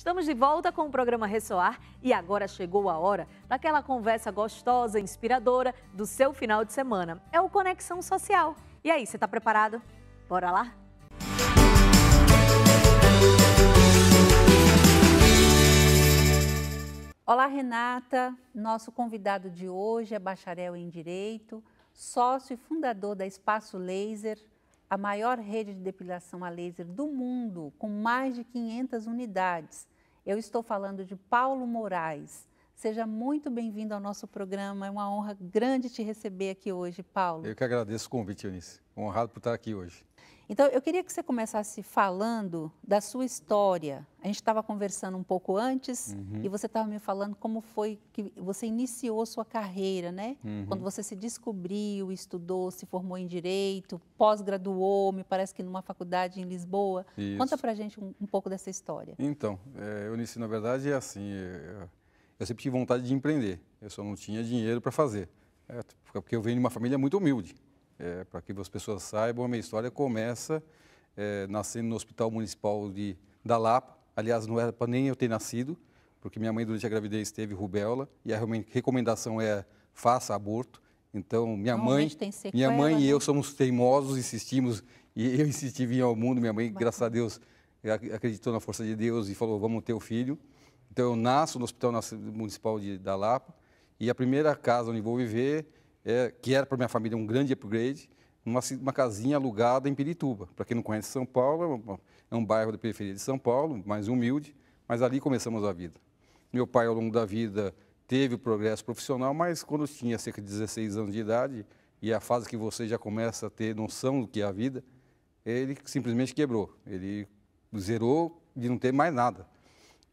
Estamos de volta com o programa Ressoar e agora chegou a hora daquela conversa gostosa e inspiradora do seu final de semana. É o Conexão Social. E aí, você está preparado? Bora lá? Olá, Renata. Nosso convidado de hoje é bacharel em Direito, sócio e fundador da Espaço Laser, a maior rede de depilação a laser do mundo, com mais de 500 unidades. Eu estou falando de Paulo Moraes. Seja muito bem-vindo ao nosso programa. É uma honra grande te receber aqui hoje, Paulo. Eu que agradeço o convite, Eunice. Honrado por estar aqui hoje. Então, eu queria que você começasse falando da sua história. A gente estava conversando um pouco antes uhum. e você estava me falando como foi que você iniciou sua carreira, né? Uhum. Quando você se descobriu, estudou, se formou em direito, pós-graduou, me parece que numa faculdade em Lisboa. Isso. Conta a gente um, um, pouco dessa história. Então, é, eu iniciei, na verdade, é assim, eu, eh, eu sempre tive vontade de empreender, eu só não tinha dinheiro para fazer, é, porque eu venho de uma família muito humilde é, para que as pessoas saibam, a minha história começa é, nascendo no Hospital Municipal de, da Lapa. Aliás, não era para nem eu ter nascido, porque minha mãe, durante a gravidez, teve rubéola e a recomendação é faça aborto. Então, minha mãe, sequela, minha mãe e né? eu somos teimosos, insistimos, e eu insisti vir ao mundo. Minha mãe, Bacana. graças a Deus, acreditou na força de Deus e falou: vamos ter o filho. Então, eu nasço no Hospital Municipal de, da Lapa, e a primeira casa onde vou viver é, que era para minha família um grande upgrade, numa uma casinha alugada em Pirituba. Para quem não conhece São Paulo, é, é, é um bairro da periferia de São Paulo, mais humilde, mas ali começamos a vida. Meu pai, ao longo da vida, teve o progresso profissional, mas quando tinha cerca de 16 anos de idade, e a fase que você já começa a ter noção do que é a vida, ele simplesmente quebrou. Ele zerou de não ter mais nada.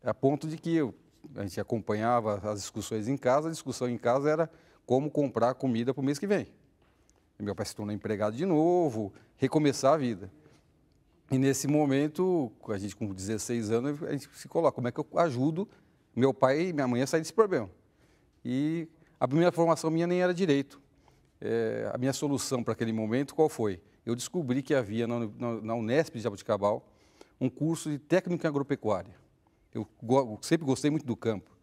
A ponto de que eu, a gente acompanhava as discussões em casa, a discussão em casa era como comprar comida para o mês que vem. E meu pai se tornou empregado de novo, recomeçar a vida. E nesse momento, a gente com 16 anos, a gente se coloca, como é que eu ajudo meu pai e minha mãe a sair desse problema? E a primeira formação minha nem era direito. É, a minha solução para aquele momento qual foi? Eu descobri que havia na, na, na Unesp de Jaboticabal um curso de técnico em agropecuária. Eu, eu sempre gostei muito do campo.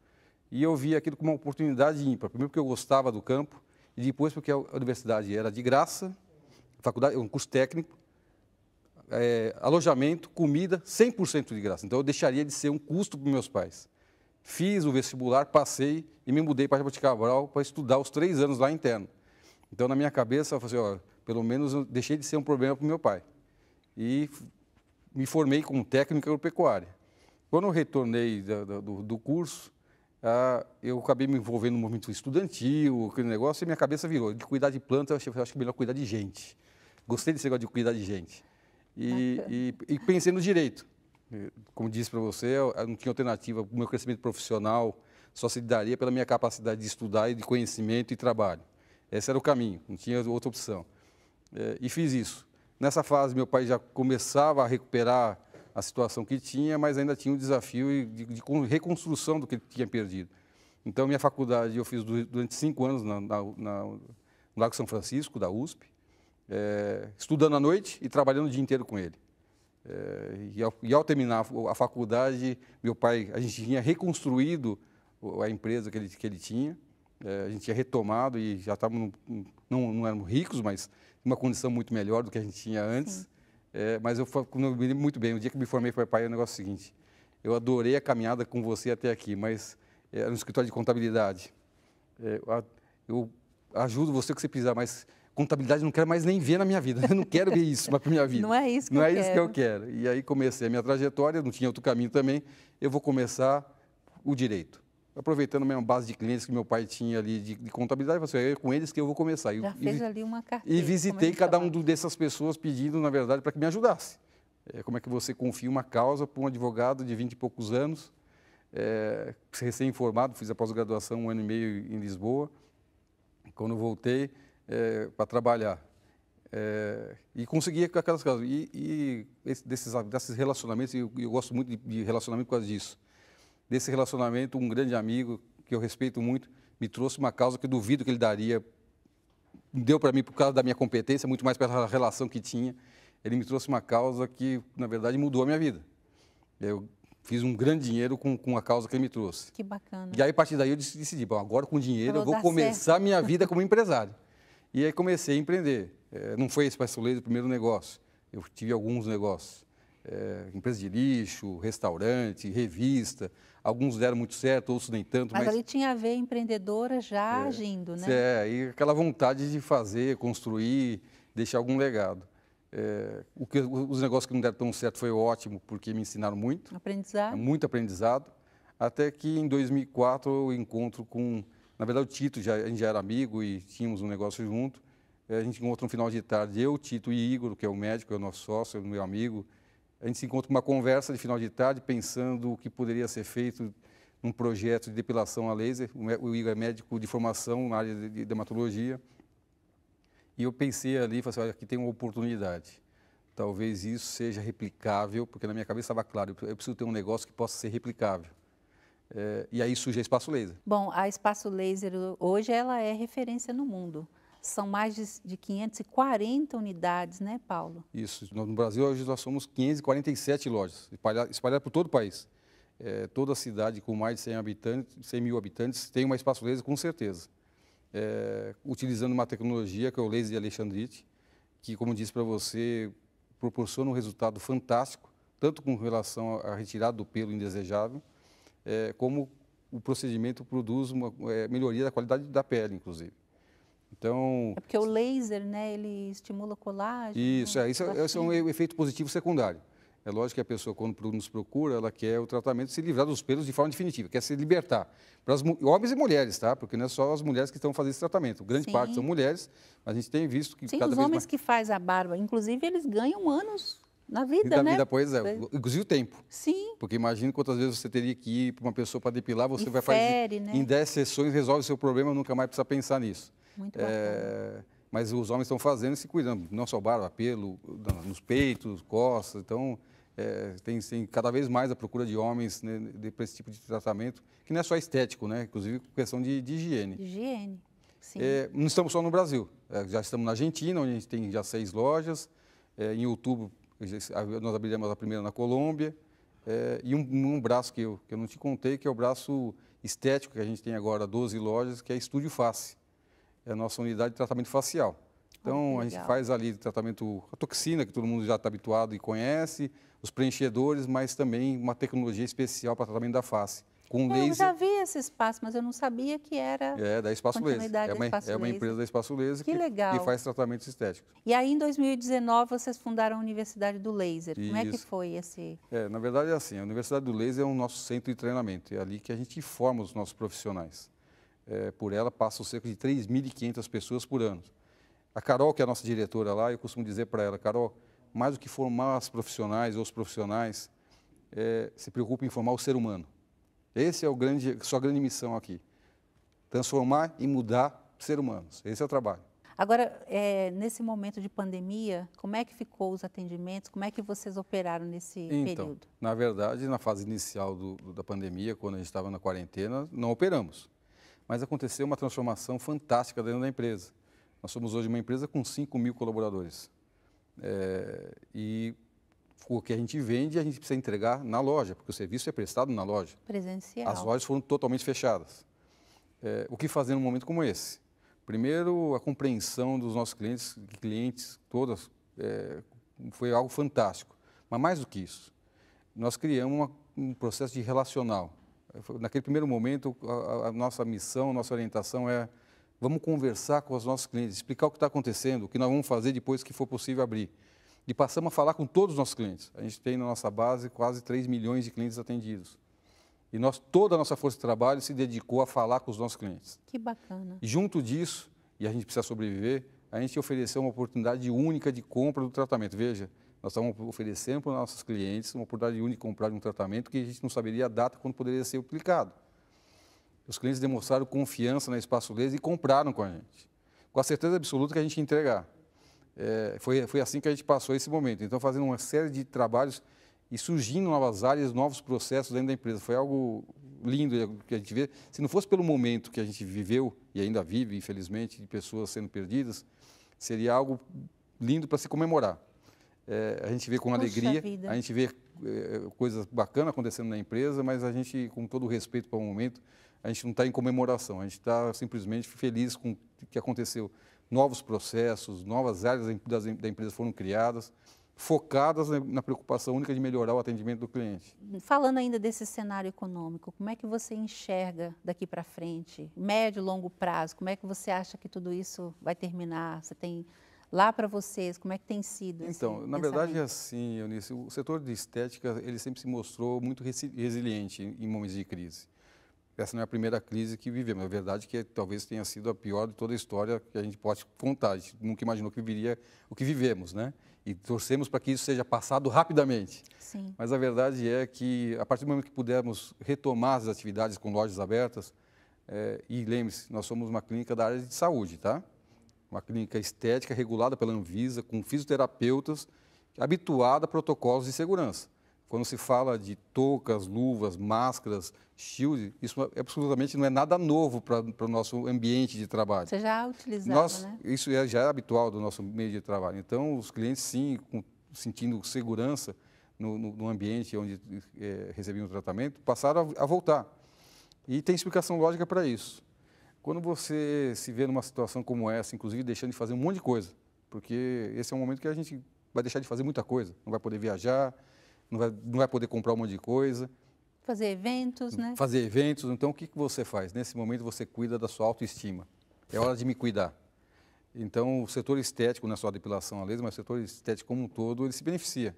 E eu vi aquilo como uma oportunidade ímpar. Primeiro porque eu gostava do campo e depois porque a universidade era de graça, faculdade, um curso técnico, é, alojamento, comida, 100% de graça. Então eu deixaria de ser um custo para meus pais. Fiz o vestibular, passei e me mudei para Jabuti Cabral para estudar os três anos lá interno. Então na minha cabeça eu falei ó, assim, pelo menos eu deixei de ser um problema para o meu pai. E me formei como técnico agropecuária. Quando eu retornei do, do, do curso, ah, eu acabei me envolvendo no movimento estudantil, aquele negócio, e minha cabeça virou. De cuidar de planta, eu acho, eu acho que é melhor cuidar de gente. Gostei desse negócio de cuidar de gente. E, e, e pensei no direito. Como disse para você, eu não tinha alternativa. O meu crescimento profissional só se daria pela minha capacidade de estudar e de conhecimento e trabalho. Esse era o caminho, não tinha outra opção. É, e fiz isso. Nessa fase, meu pai já começava a recuperar a situação que tinha, mas ainda tinha o desafio de, de reconstrução do que ele tinha perdido. Então, minha faculdade eu fiz durante cinco anos na, na, na, no Lago São Francisco, da USP, é, estudando à noite e trabalhando o dia inteiro com ele. É, e, ao, e, ao, terminar a faculdade, meu pai, a gente tinha reconstruído a empresa que ele, que ele tinha, é, a gente tinha retomado e já estávamos, não, não éramos ricos, mas uma condição muito melhor do que a gente tinha antes. Sim. É, mas eu me muito bem. O dia que me formei para pai, é o negócio seguinte. Eu adorei a caminhada com você até aqui, mas é, no escritório de contabilidade. É, eu ajudo você o que você precisar, mas contabilidade não quero mais nem ver na minha vida. Eu não quero ver isso na minha vida. Não é isso que não eu é quero. Não é isso que eu quero. E aí comecei a minha trajetória, não tinha outro caminho também. Eu vou começar o direito aproveitando a mesma base de clientes que meu pai tinha ali de, de contabilidade, eu falei assim, é com eles que eu vou começar. Já e, fez ali uma carteira. E visitei é cada um dessas pessoas pedindo, na verdade, para que me ajudasse. É, como é que você confia uma causa para um advogado de 20 e poucos anos, é, recém-formado, fiz a pós-graduação um ano e meio em Lisboa, quando voltei é, para trabalhar. É, e conseguia com aquelas causas. E, e esse, desses, desses relacionamentos, eu, eu gosto muito de, de relacionamento por causa disso desse relacionamento, um grande amigo que eu respeito muito me trouxe uma causa que eu duvido que ele daria, deu para mim por causa da minha competência, muito mais pela relação que tinha. Ele me trouxe uma causa que, na verdade, mudou a minha vida. Eu fiz um grande dinheiro com, com a causa que ele me trouxe. Que bacana. E aí, a partir daí, eu decidi, bom, agora com dinheiro então eu vou começar certo. minha vida como empresário. E aí comecei a empreender. É, não foi esse, para o primeiro negócio. Eu tive alguns negócios é, empresa de lixo, restaurante, revista. Alguns deram muito certo, outros nem tanto. Mas, mas... ali tinha a ver empreendedora já é, agindo, né? É, e aquela vontade de fazer, construir, deixar algum legado. É, o que, os negócios que não deram tão certo foi ótimo, porque me ensinaram muito. Aprendizado. É muito aprendizado. Até que em 2004 eu encontro com... Na verdade, o Tito, já, a gente já era amigo e tínhamos um negócio junto. É, a gente encontra no final de tarde, eu, Tito e Igor, que é o médico, é o nosso sócio, é o meu amigo, a gente se encontra com uma conversa de final de tarde, pensando o que poderia ser feito num projeto de depilação a laser. O Igor é médico de formação na área de dermatologia. E eu pensei ali, falei assim, olha, aqui tem uma oportunidade. Talvez isso seja replicável, porque na minha cabeça estava claro, eu preciso ter um negócio que possa ser replicável. É, e aí surge a Espaço Laser. Bom, a Espaço Laser hoje ela é referência no mundo. São mais de 540 unidades, né, Paulo? Isso. No Brasil, hoje, nós somos 547 lojas, espalhadas por todo o país. É, toda cidade com mais de 100, habitantes, 100 mil habitantes tem uma espaço laser, com certeza. É, utilizando uma tecnologia que é o laser de Alexandrite, que, como disse para você, proporciona um resultado fantástico, tanto com relação à retirada do pelo indesejável, é, como o procedimento produz uma é, melhoria da qualidade da pele, inclusive. Então, é porque o laser, né, ele estimula colágeno. Né, isso, é, isso é, esse é um efeito positivo secundário. É lógico que a pessoa, quando nos procura, ela quer o tratamento se livrar dos pelos de forma definitiva, quer se libertar. Para as homens e mulheres, tá? Porque não é só as mulheres que estão fazendo esse tratamento. Grande Sim. parte são mulheres, mas a gente tem visto que Sim, cada os vez homens mais... que faz a barba, inclusive, eles ganham anos na vida, né? vida, pois é. Inclusive o tempo. Sim. Porque imagina quantas vezes você teria que ir para uma pessoa para depilar, você e vai fere, fazer né? em 10 sessões, resolve o seu problema, nunca mais precisa pensar nisso. Muito é, mas os homens estão fazendo e se cuidando, não só barba, pelo, nos peitos, costas. Então, é, tem, tem, cada vez mais a procura de homens né, para esse tipo de tratamento, que não é só estético, né? Inclusive questão de, de higiene. Higiene, sim. É, não estamos só no Brasil. É, já estamos na Argentina, onde a gente tem já seis lojas. É, em outubro, nós abriremos a primeira na Colômbia. É, e um, um, braço que eu, que eu não te contei, que é o braço estético que a gente tem agora, 12 lojas, que é Estúdio Face é a nossa unidade de tratamento facial. Então, oh, a gente faz ali tratamento, a toxina, que todo mundo já está habituado e conhece, os preenchedores, mas também uma tecnologia especial para tratamento da face. Com eu laser. Eu já vi esse espaço, mas eu não sabia que era. É, da Espaço Laser. É uma, espaço é uma empresa da Espaço Laser que, que, legal. que faz tratamentos estéticos. E aí, em 2019, vocês fundaram a Universidade do Laser. Isso. Como é que foi esse. É, na verdade, é assim: a Universidade do Laser é o nosso centro de treinamento. É ali que a gente forma os nossos profissionais é, por ela passam cerca de 3.500 pessoas por ano. A Carol, que é a nossa diretora lá, eu costumo dizer para ela, Carol, mais do que formar as profissionais ou os profissionais, é, se preocupe em formar o ser humano. Esse é o grande, sua grande missão aqui, transformar e mudar ser humanos. Esse é o trabalho. Agora, é, nesse momento de pandemia, como é que ficou os atendimentos? Como é que vocês operaram nesse então, período? Na verdade, na fase inicial do, do, da pandemia, quando a gente estava na quarentena, não operamos mas aconteceu uma transformação fantástica dentro da empresa. Nós somos hoje uma empresa com 5 mil colaboradores. É, e o que a gente vende, a gente precisa entregar na loja, porque o serviço é prestado na loja. Presencial. As lojas foram totalmente fechadas. É, o que fazer num momento como esse? Primeiro, a compreensão dos nossos clientes, clientes todas, é, foi algo fantástico. Mas mais do que isso, nós criamos uma, um processo de relacional naquele primeiro momento, a, a nossa missão, a nossa orientação é vamos conversar com os nossos clientes, explicar o que está acontecendo, o que nós vamos fazer depois que for possível abrir. E passamos a falar com todos os nossos clientes. A gente tem na nossa base quase 3 milhões de clientes atendidos. E nós, toda a nossa força de trabalho se dedicou a falar com os nossos clientes. Que bacana. Junto disso, e a gente precisa sobreviver, a gente ofereceu uma oportunidade única de compra do tratamento. Veja, nós estamos oferecendo para os nossos clientes uma oportunidade única de comprar um tratamento que a gente não saberia a data quando poderia ser aplicado. Os clientes demonstraram confiança na Espaço Laser e compraram com a gente, com a certeza absoluta que a gente ia entregar. É, foi, foi assim que a gente passou esse momento. Então, fazendo uma série de trabalhos e surgindo novas áreas, novos processos dentro da empresa. Foi algo lindo que a gente vê. Se não fosse pelo momento que a gente viveu, e ainda vive, infelizmente, de pessoas sendo perdidas, seria algo lindo para se comemorar é, a gente vê com alegria, vida. a gente vê é, coisas bacanas acontecendo na empresa, mas a gente, com todo o respeito para o momento, a gente não está em comemoração, a gente está simplesmente feliz com o que aconteceu. Novos processos, novas áreas da, da empresa foram criadas, focadas na, na preocupação única de melhorar o atendimento do cliente. Falando ainda desse cenário econômico, como é que você enxerga daqui para frente, médio e longo prazo? Como é que você acha que tudo isso vai terminar? Você tem lá para vocês? Como é que tem sido? Assim, então, na verdade é assim, Eunice, o setor de estética, ele sempre se mostrou muito resiliente em momentos de crise. Essa não é a primeira crise que vivemos, é verdade que talvez tenha sido a pior de toda a história que a gente pode contar. A gente nunca imaginou que viria o que vivemos, né? E torcemos para que isso seja passado rapidamente. Sim. Mas a verdade é que, a partir do momento que pudermos retomar as atividades com lojas abertas, é, e lembre-se, nós somos uma clínica da área de saúde, tá? uma clínica estética regulada pela Anvisa, com fisioterapeutas, habituada a protocolos de segurança. Quando se fala de toucas, luvas, máscaras, shield, isso é absolutamente não é nada novo para o nosso ambiente de trabalho. Você já utilizava, Nós, né? Isso é, já é habitual do nosso meio de trabalho. Então, os clientes, sim, com, sentindo segurança no, no, no ambiente onde é, recebiam o tratamento, passaram a, a voltar. E tem explicação lógica para isso. Quando você se vê numa situação como essa, inclusive deixando de fazer um monte de coisa, porque esse é um momento que a gente vai deixar de fazer muita coisa, não vai poder viajar, não vai, não vai poder comprar um monte de coisa. Fazer eventos, né? Fazer eventos. Então, o que, que você faz? Nesse momento, você cuida da sua autoestima. É hora de me cuidar. Então, o setor estético, não é só a depilação a laser, mas o setor estético como um todo, ele se beneficia.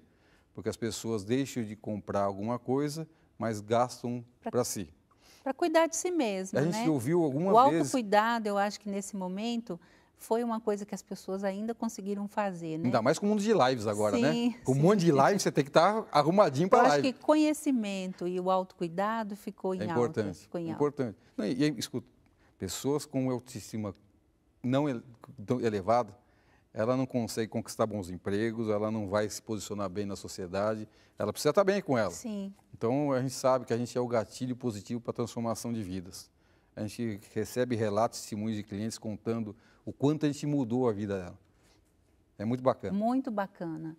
Porque as pessoas deixam de comprar alguma coisa, mas gastam para si para cuidar de si mesmo. A gente né? ouviu alguma o vez. O autocuidado, eu acho que nesse momento foi uma coisa que as pessoas ainda conseguiram fazer, né? Ainda mais com o mundo de lives agora, né? sim, né? Com sim. um monte de lives, você tem que estar tá arrumadinho para live. Eu acho que conhecimento e o autocuidado ficou em é importante, alta. Ficou em é importante. Não, e, e, escuta, pessoas com autoestima não elevada, ela não consegue conquistar bons empregos, ela não vai se posicionar bem na sociedade, ela precisa estar tá bem com ela. Sim. Então, a gente sabe que a gente é o gatilho positivo para a transformação de vidas. A gente recebe relatos, testemunhos de clientes contando o quanto a gente mudou a vida dela. É muito bacana. Muito bacana.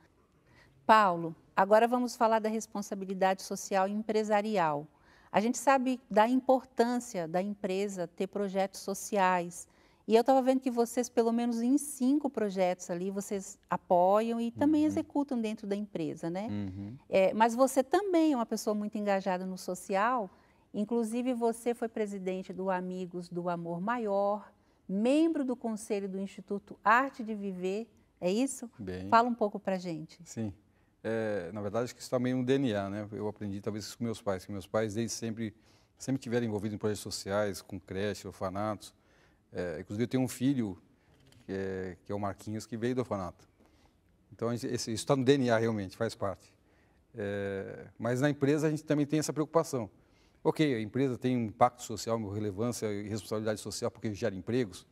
Paulo, agora vamos falar da responsabilidade social e empresarial. A gente sabe da importância da empresa ter projetos sociais, e eu estava vendo que vocês, pelo menos em cinco projetos ali, vocês apoiam e também uhum. executam dentro da empresa, né? Uhum. É, mas você também é uma pessoa muito engajada no social. Inclusive, você foi presidente do Amigos do Amor Maior, membro do conselho do Instituto Arte de Viver, é isso? Bem, Fala um pouco para gente. Sim. É, na verdade, acho que isso também é um DNA, né? Eu aprendi talvez com meus pais, que meus pais desde sempre sempre tiveram envolvidos em projetos sociais, com creche, orfanatos. É, inclusive, eu tenho um filho, que é, que é, o Marquinhos, que veio do orfanato. Então, gente, esse, isso está no DNA realmente, faz parte. É, mas na empresa a gente também tem essa preocupação. Ok, a empresa tem um impacto social, relevância e responsabilidade social porque gera empregos,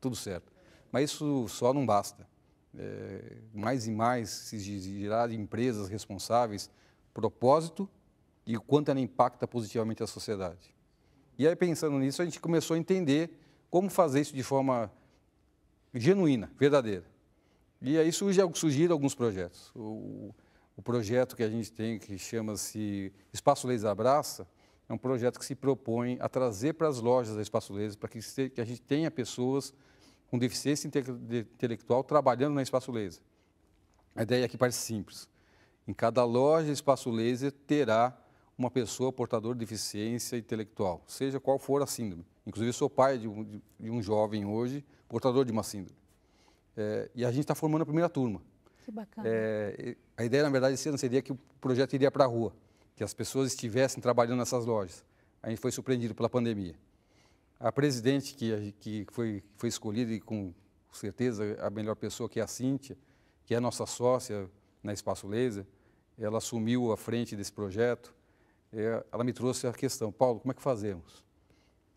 tudo certo. Mas isso só não basta. É, mais e mais se exigirá de empresas responsáveis propósito e o quanto ela impacta positivamente a sociedade. E aí, pensando nisso, a gente começou a entender como fazer isso de forma genuína, verdadeira. E aí surge, surgiram alguns projetos. O, o projeto que a gente tem, que chama-se Espaço Leis Abraça, é um projeto que se propõe a trazer para as lojas da Espaço Leis, para que, se, que a gente tenha pessoas com deficiência intelectual trabalhando na Espaço Laser. A ideia aqui é parece simples. Em cada loja Espaço Laser terá uma pessoa portadora de deficiência intelectual, seja qual for a síndrome. Inclusive, eu sou pai de um, de um jovem hoje, portador de uma síndrome. É, e a gente está formando a primeira turma. Que bacana. É, a ideia, na verdade, seria que o projeto iria para a rua, que as pessoas estivessem trabalhando nessas lojas. A gente foi surpreendido pela pandemia. A presidente que, que foi, foi escolhida e com certeza a melhor pessoa, que é a Cíntia, que é a nossa sócia na Espaço Laser, ela assumiu a frente desse projeto é, ela me trouxe a questão, Paulo, como é que fazemos?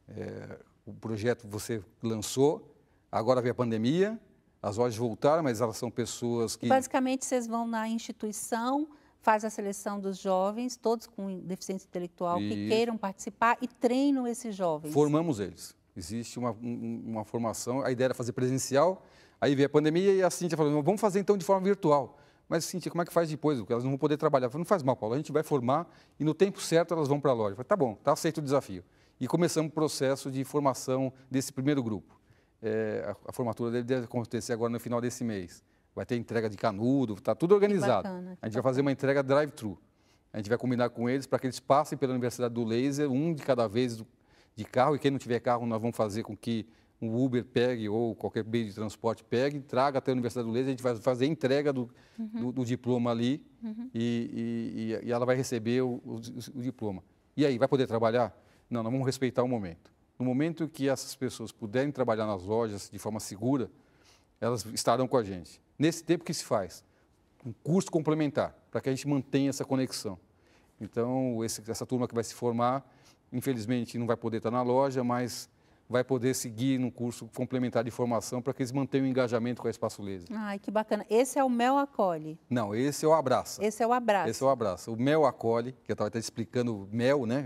É, o projeto você lançou, agora veio a pandemia, as lojas voltaram, mas elas são pessoas que... Basicamente, vocês vão na instituição, faz a seleção dos jovens, todos com deficiência intelectual e... que queiram participar e treinam esses jovens. Formamos eles. Existe uma, uma formação, a ideia era fazer presencial, aí veio a pandemia e a Cintia falou, vamos fazer então de forma virtual mas Cintia, como é que faz depois? Porque elas não vão poder trabalhar. Eu falei, não faz mal, Paulo, a gente vai formar e no tempo certo elas vão para a loja. Eu falei, tá bom, tá aceito o desafio. E começamos o processo de formação desse primeiro grupo. É, a, a, formatura deve, deve acontecer agora no final desse mês. Vai ter entrega de canudo, está tudo organizado. Bacana, a gente vai fazer uma entrega drive-thru. A gente vai combinar com eles para que eles passem pela Universidade do Laser, um de cada vez de carro, e quem não tiver carro, nós vamos fazer com que um Uber pegue ou qualquer meio de transporte pegue, traga até a Universidade do Leite, a gente vai fazer a entrega do, uhum. do, do diploma ali uhum. e, e, e, ela vai receber o, o, o, diploma. E aí, vai poder trabalhar? Não, nós vamos respeitar o momento. No momento que essas pessoas puderem trabalhar nas lojas de forma segura, elas estarão com a gente. Nesse tempo que se faz? Um curso complementar, para que a gente mantenha essa conexão. Então, esse, essa turma que vai se formar, infelizmente não vai poder estar na loja, mas vai poder seguir no curso complementar de formação para que eles mantenham o engajamento com a Espaço Laser. Ai, que bacana. Esse é o Mel Acolhe. Não, esse é o Abraça. Esse é o Abraça. Esse é o Abraça. O Mel Acolhe, que eu estava até explicando, mel, né?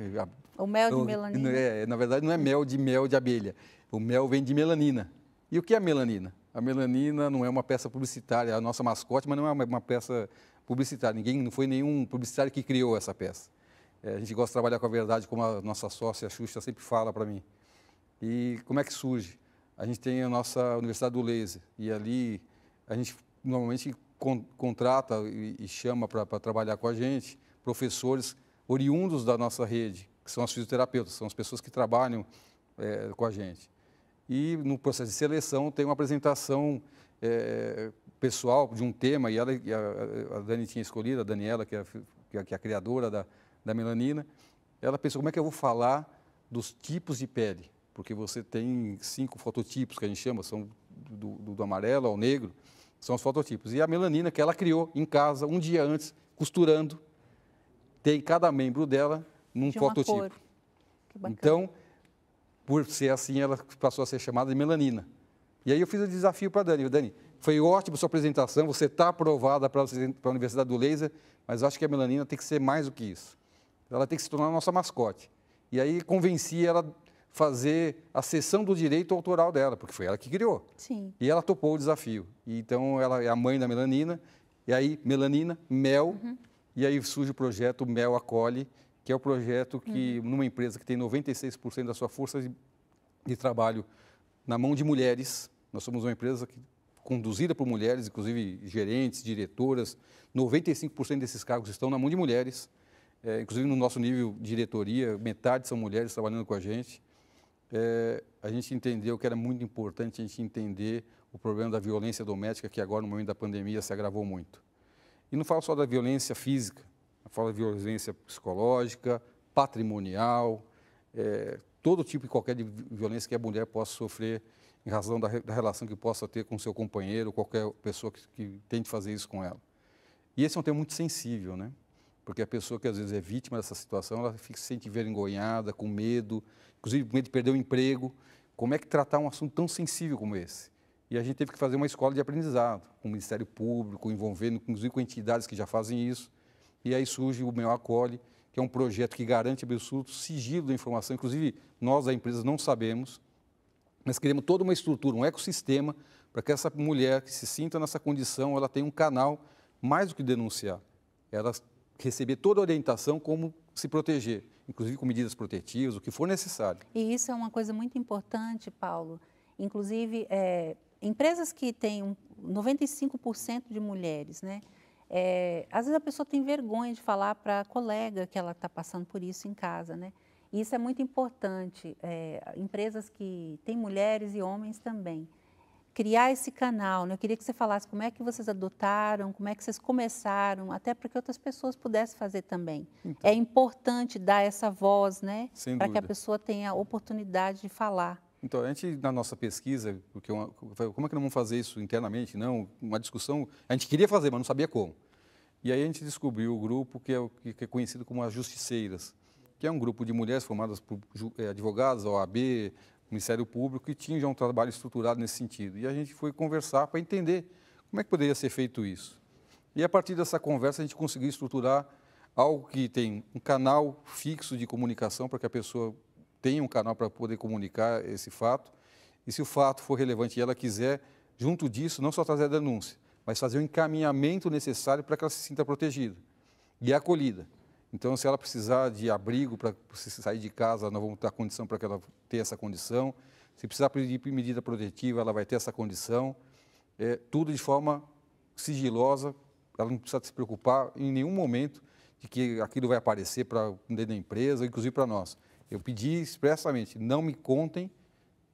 O mel de melanina. É, na verdade, não é mel de mel de abelha. O mel vem de melanina. E o que é melanina? A melanina não é uma peça publicitária, é a nossa mascote, mas não é uma, uma peça publicitária. Ninguém, não foi nenhum publicitário que criou essa peça. É, a gente gosta de trabalhar com a verdade, como a nossa sócia a Xuxa sempre fala para mim. E como é que surge? A gente tem a nossa Universidade do Laser e ali a gente normalmente con contrata e, e chama para trabalhar com a gente professores oriundos da nossa rede, que são os fisioterapeutas, são as pessoas que trabalham é, com a gente. E no processo de seleção tem uma apresentação é, pessoal de um tema, e ela, a, a Dani tinha escolhido, a Daniela, que é, a, é, que é a criadora da, da melanina, ela pensou como é que eu vou falar dos tipos de pele porque você tem cinco fototipos que a gente chama, são do, do, do amarelo ao negro, são os fototipos. E a melanina que ela criou em casa, um dia antes, costurando, tem cada membro dela num de fototipo. Então, por ser assim, ela passou a ser chamada de melanina. E aí eu fiz o desafio para a Dani. Dani, foi ótima sua apresentação, você está aprovada para a Universidade do Laser, mas acho que a melanina tem que ser mais do que isso. Ela tem que se tornar a nossa mascote. E aí convenci ela fazer a cessão do direito autoral dela, porque foi ela que criou. Sim. E ela topou o desafio. E, então ela é a mãe da melanina, e aí melanina, mel, uhum. e aí surge o projeto Mel Acolhe, que é o projeto que uhum. numa empresa que tem 96% da sua força de, de trabalho na mão de mulheres, nós somos uma empresa que conduzida por mulheres, inclusive gerentes, diretoras. 95% desses cargos estão na mão de mulheres. É, inclusive no nosso nível de diretoria, metade são mulheres trabalhando com a gente é, a gente entendeu que era muito importante a gente entender o problema da violência doméstica, que agora, no momento da pandemia, se agravou muito. E não falo só da violência física, falo da violência psicológica, patrimonial, é, todo tipo e qualquer de violência que a mulher possa sofrer em razão da, da relação que possa ter com seu companheiro, qualquer pessoa que, que tente fazer isso com ela. E esse é um tema muito sensível, né? Porque a pessoa que às vezes é vítima dessa situação, ela fica, se sente envergonhada, com medo, inclusive com medo de perder o emprego. Como é que tratar um assunto tão sensível como esse? E a gente teve que fazer uma escola de aprendizado, com o Ministério Público, envolvendo inclusive com entidades que já fazem isso. E aí surge o Meu Acolhe, que é um projeto que garante absoluto sigilo da informação. Inclusive, nós a empresa não sabemos, mas queremos toda uma estrutura, um ecossistema, para que essa mulher que se sinta nessa condição, ela tenha um canal mais do que denunciar. Ela receber toda a orientação como se proteger, inclusive com medidas protetivas, o que for necessário. E isso é uma coisa muito importante, Paulo. Inclusive, é, empresas que têm 95% de mulheres, né? É, às vezes a pessoa tem vergonha de falar para a colega que ela está passando por isso em casa, né? E isso é muito importante. É, empresas que têm mulheres e homens também criar esse canal. Né? Eu queria que você falasse como é que vocês adotaram, como é que vocês começaram, até para que outras pessoas pudessem fazer também. Então, é importante dar essa voz, né? Para que a pessoa tenha a oportunidade de falar. Então, a gente, na nossa pesquisa, porque uma, como é que nós vamos fazer isso internamente? Não, uma discussão, a gente queria fazer, mas não sabia como. E aí a gente descobriu o grupo que é, que é conhecido como as Justiceiras, que é um grupo de mulheres formadas por eh, advogados, OAB, Ministério Público, que tinha já um trabalho estruturado nesse sentido. E a gente foi conversar para entender como é que poderia ser feito isso. E a partir dessa conversa a gente conseguiu estruturar algo que tem um canal fixo de comunicação para que a pessoa tenha um canal para poder comunicar esse fato. E se o fato for relevante e ela quiser, junto disso, não só trazer a denúncia, mas fazer o encaminhamento necessário para que ela se sinta protegida e acolhida. Então, se ela precisar de abrigo para sair de casa, nós vamos a condição para que ela tenha essa condição. Se precisar pedir medida protetiva, ela vai ter essa condição. É, tudo de forma sigilosa, ela não precisa se preocupar em nenhum momento de que aquilo vai aparecer para dentro da empresa, inclusive para nós. Eu pedi expressamente, não me contem,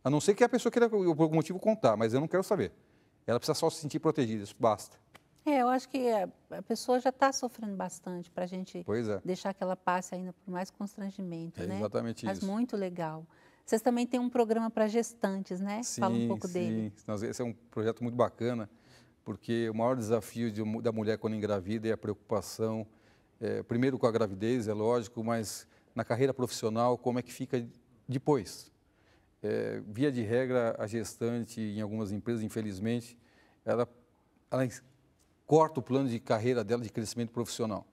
a não ser que a pessoa queira, por algum motivo, contar, mas eu não quero saber. Ela precisa só se sentir protegida, isso basta. É, eu acho que a pessoa já está sofrendo bastante para a gente é. deixar que ela passe ainda por mais constrangimento, é né? Exatamente Mas isso. Mas muito legal. Vocês também têm um programa para gestantes, né? Sim, Fala um pouco sim. dele. Sim, esse é um projeto muito bacana, porque o maior desafio de, da mulher quando engravida é a preocupação, é, primeiro com a gravidez, é lógico, mas na carreira profissional, como é que fica depois? É, via de regra, a gestante, em algumas empresas, infelizmente, ela, ela corta o plano de carreira dela de crescimento profissional.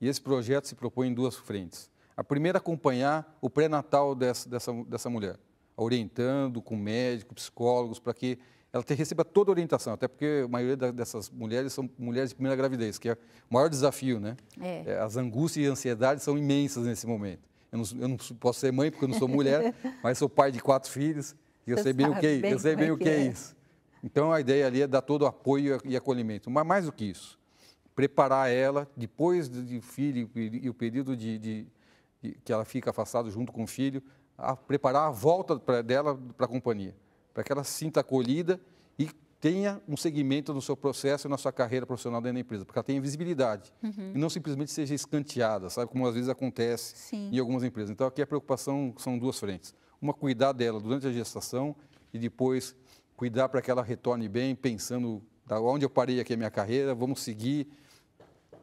E esse projeto se propõe em duas frentes. A primeira, acompanhar o pré-natal dessa, dessa, dessa mulher, orientando com médicos, psicólogos, para que ela te, receba toda a orientação, até porque a maioria da, dessas mulheres são mulheres de primeira gravidez, que é o maior desafio, né? É. é as angústias e ansiedades são imensas nesse momento. Eu não, eu não, posso ser mãe porque eu não sou mulher, mas sou pai de quatro filhos e eu sei bem o que, é, bem eu sei é bem o que é, é isso. Então a ideia ali é dar todo o apoio e acolhimento, mas mais do que isso, preparar ela depois do filho e o período de, de, de que ela fica afastada junto com o filho, a preparar a volta pra, dela para a companhia, para que ela se sinta acolhida e tenha um segmento no seu processo e na sua carreira profissional dentro da empresa, porque ela tenha visibilidade uhum. e não simplesmente seja escanteada, sabe como às vezes acontece Sim. em algumas empresas. Então aqui a preocupação são duas frentes, uma cuidar dela durante a gestação e depois cuidar para que ela retorne bem, pensando da onde eu parei aqui a minha carreira, vamos seguir,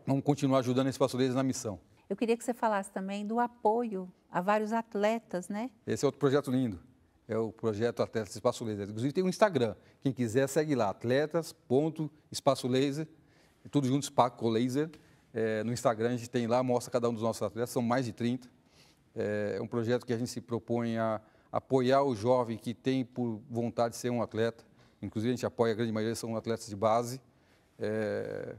vamos continuar ajudando esse pastoreio na missão. Eu queria que você falasse também do apoio a vários atletas, né? Esse é outro projeto lindo. É o projeto Atletas Espaço Laser. Inclusive tem um Instagram. Quem quiser segue lá, atletas.espaço laser, tudo junto, Spaco Laser. É, no Instagram a gente tem lá, mostra cada um dos nossos atletas, são mais de 30. É, é um projeto que a gente se propõe a apoiar o jovem que tem por vontade de ser um atleta. Inclusive, a gente apoia, a grande maioria são atletas de base. É,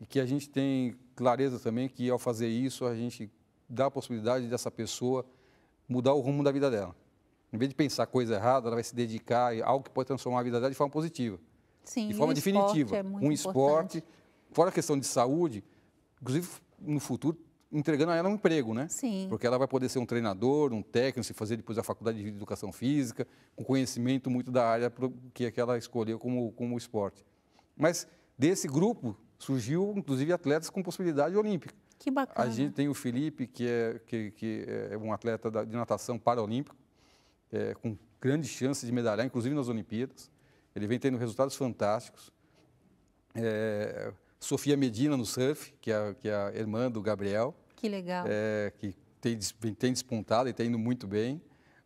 e que a gente tem clareza também que, ao fazer isso, a gente dá a possibilidade dessa pessoa mudar o rumo da vida dela. Em vez de pensar coisa errada, ela vai se dedicar a algo que pode transformar a vida dela de forma positiva. Sim, de forma definitiva. É um importante. esporte, fora a questão de saúde, inclusive no futuro entregando a ela um emprego, né? Sim. Porque ela vai poder ser um treinador, um técnico, se fazer depois a faculdade de educação física, com conhecimento muito da área que, é que ela escolheu como, como esporte. Mas desse grupo surgiu, inclusive, atletas com possibilidade olímpica. Que bacana. A gente tem o Felipe, que é, que, que é um atleta de natação paralímpico, é, com grande chance de medalhar, inclusive nas Olimpíadas. Ele vem tendo resultados fantásticos. É, Sofia Medina no surf, que é, que é a irmã do Gabriel. Que legal. É, que tem, tem despontado e tem indo muito bem.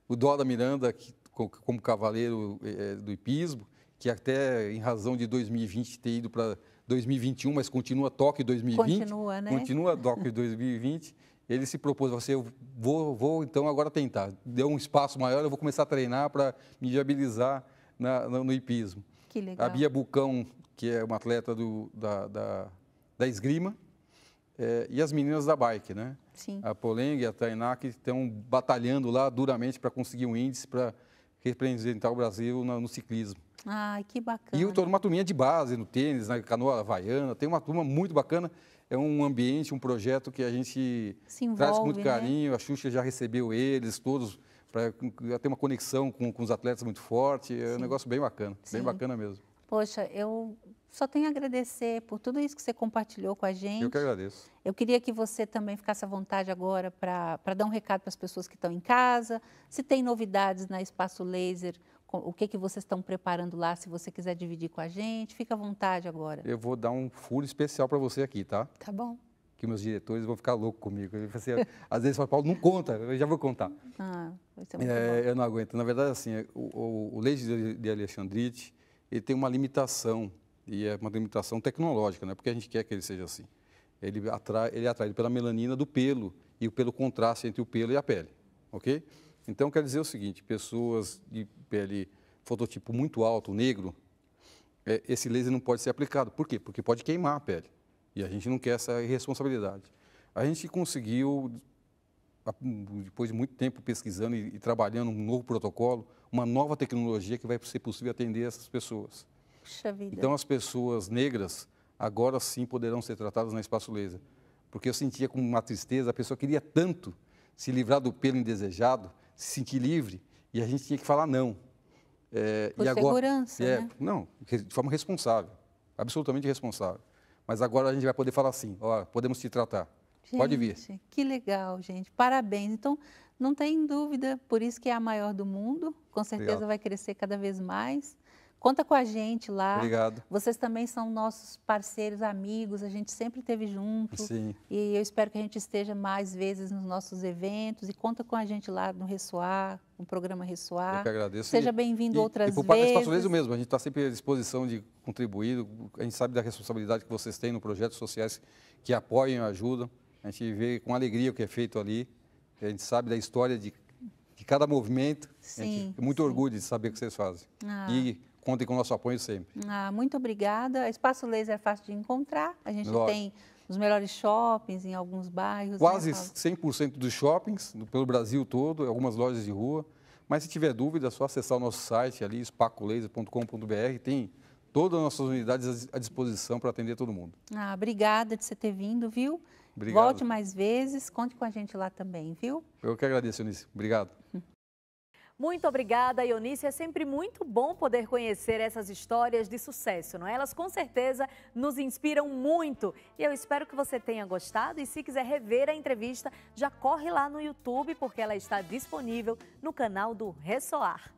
O Dora Miranda, que, como cavaleiro é, é, do hipismo, que até em razão de 2020 ter ido para 2021, mas continua toque 2020. Continua, né? Continua toque 2020. Ele se propôs, você eu vou, vou então agora tentar. Deu um espaço maior, eu vou começar a treinar para me viabilizar na, no, no hipismo. Que legal. A Bia Bucão, que é uma atleta do, da, da, da esgrima, é, e as meninas da bike, né? Sim. A Poleng e a Tainá que estão batalhando lá duramente para conseguir um índice para representar o Brasil no, no, ciclismo. Ai, que bacana. E eu estou numa turminha de base no tênis, na canoa havaiana, tem uma turma muito bacana. É um ambiente, um projeto que a gente envolve, traz com muito né? carinho. Né? A Xuxa já recebeu eles, todos, para ter uma conexão com, com os atletas muito forte. É Sim. um negócio bem bacana, Sim. bem bacana mesmo. Poxa, eu só tenho a agradecer por tudo isso que você compartilhou com a gente. Eu que agradeço. Eu queria que você também ficasse à vontade agora para dar um recado para as pessoas que estão em casa. Se tem novidades na Espaço Laser, o que, que vocês estão preparando lá, se você quiser dividir com a gente, fica à vontade agora. Eu vou dar um furo especial para você aqui, tá? Tá bom. Que meus diretores vão ficar loucos comigo. Assim, às vezes fala, Paulo, não conta, eu já vou contar. Ah, isso é muito é, bom. Eu não aguento. Na verdade, assim, é, o, o, o Leite de Alexandrite, ele tem uma limitação, e é uma limitação tecnológica, não é porque a gente quer que ele seja assim. Ele, atrai, ele é atraído pela melanina do pelo e pelo contraste entre o pelo e a pele, ok? Então, quer dizer o seguinte, pessoas de pele fototipo muito alto, negro, é, esse laser não pode ser aplicado. Por quê? Porque pode queimar a pele. E a gente não quer essa irresponsabilidade. A gente conseguiu, depois de muito tempo pesquisando e, e trabalhando um novo protocolo, uma nova tecnologia que vai ser possível atender essas pessoas. Puxa vida. Então, as pessoas negras agora sim poderão ser tratadas na espaço laser. Porque eu sentia como uma tristeza, a pessoa queria tanto se livrar do pelo indesejado, se sentir livre, e a gente tinha que falar não. É, Por e agora, segurança, é, né? Não, de forma responsável, absolutamente responsável. Mas agora a gente vai poder falar assim, ó, podemos te tratar. Gente, Pode vir. Que legal, gente. Parabéns. Então, não tem dúvida, por isso que é a maior do mundo. Com certeza Obrigado. vai crescer cada vez mais. Conta com a gente lá. Obrigado. Vocês também são nossos parceiros, amigos, a gente sempre esteve junto. Sim. E eu espero que a gente esteja mais vezes nos nossos eventos e conta com a gente lá no Ressoar, no programa Ressoar. Eu que agradeço. Seja bem-vindo outras e por é vezes. E por vezes o mesmo, a gente está sempre à disposição de contribuir, a gente sabe da responsabilidade que vocês têm no projetos sociais que apoiam e ajudam. A gente vê com alegria o que é feito ali. A gente sabe da história de, de cada movimento. Sim, é muito sim. orgulho de saber o que vocês fazem. Ah. E contem com o nosso apoio sempre. Ah, muito obrigada. Espaço Laser é fácil de encontrar. A gente Lógico. tem os melhores shoppings em alguns bairros. Quase né, 100% dos shoppings pelo Brasil todo, algumas lojas de rua. Mas se tiver dúvida, é só acessar o nosso site ali, espacolaser.com.br. Tem todas as nossas unidades à disposição para atender todo mundo. Ah, obrigada de você ter vindo, viu? Obrigado. Volte mais vezes, conte com a gente lá também, viu? Eu que agradeço, Eunice. Obrigado. Muito obrigada, Ionice. É sempre muito bom poder conhecer essas histórias de sucesso, não é? Elas com certeza nos inspiram muito. E eu espero que você tenha gostado. E se quiser rever a entrevista, já corre lá no YouTube, porque ela está disponível no canal do Ressoar.